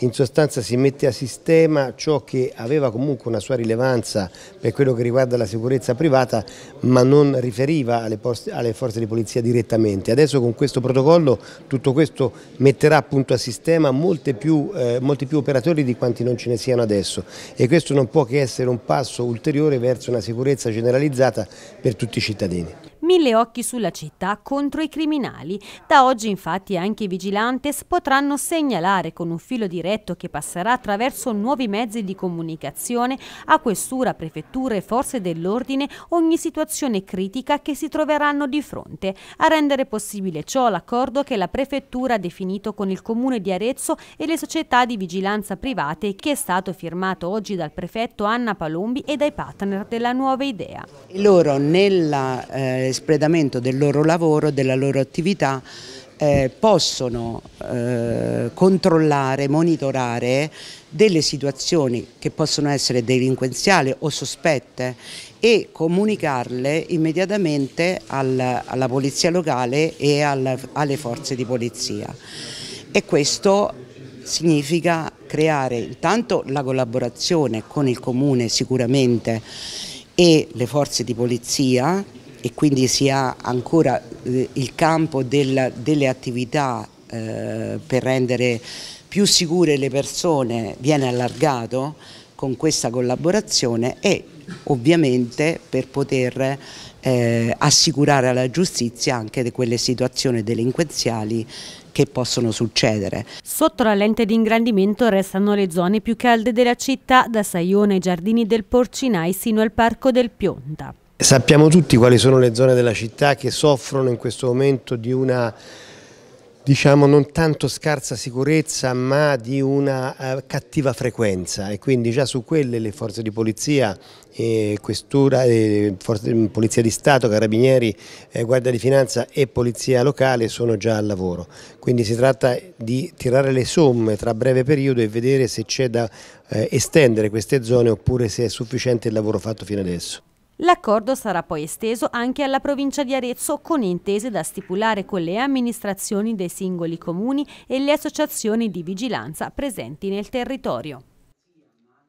in sostanza si mette a sistema ciò che aveva comunque una sua rilevanza per quello che riguarda la sicurezza privata ma non riferiva alle, alle, forze di polizia direttamente. Adesso con questo protocollo tutto questo metterà appunto a sistema più, eh, molti più operatori di quanti non ce ne siano adesso e questo non può che essere un passo ulteriore verso una sicurezza generalizzata per tutti i cittadini. Mille occhi sulla città contro i criminali. Da oggi infatti anche i vigilantes potranno segnalare con un filo diretto che passerà attraverso nuovi mezzi di comunicazione a questura, prefettura e forze dell'ordine ogni situazione critica che si troveranno di fronte. A rendere possibile ciò l'accordo che la prefettura ha definito con il comune di Arezzo e le società di vigilanza private che è stato firmato oggi dal prefetto Anna Palombi e dai partner della nuova idea. Loro nella eh, espletamento del loro lavoro, della loro attività eh, possono eh, controllare, monitorare delle situazioni che possono essere delinquenziali o sospette e comunicarle immediatamente al, alla polizia locale e al, alle forze di polizia. E questo significa creare intanto la collaborazione con il comune sicuramente e le forze di polizia e quindi si ha ancora eh, il campo del, delle attività eh, per rendere più sicure le persone viene allargato con questa collaborazione e ovviamente per poter eh, assicurare alla giustizia anche di quelle situazioni delinquenziali che possono succedere. Sotto la lente di ingrandimento restano le zone più calde della città, da Saione ai giardini del Porcinai sino al Parco del Pionta. Sappiamo tutti quali sono le zone della città che soffrono in questo momento di una diciamo non tanto scarsa sicurezza ma di una eh, cattiva frequenza e quindi già su quelle le forze di polizia, eh, questura, eh, forze, polizia di Stato, carabinieri, eh, guardia di finanza e polizia locale sono già al lavoro. Quindi si tratta di tirare le somme tra breve periodo e vedere se c'è da eh, estendere queste zone oppure se è sufficiente il lavoro fatto fino adesso. L'accordo sarà poi esteso anche alla provincia di Arezzo con intese da stipulare con le amministrazioni dei singoli comuni e le associazioni di vigilanza presenti nel territorio.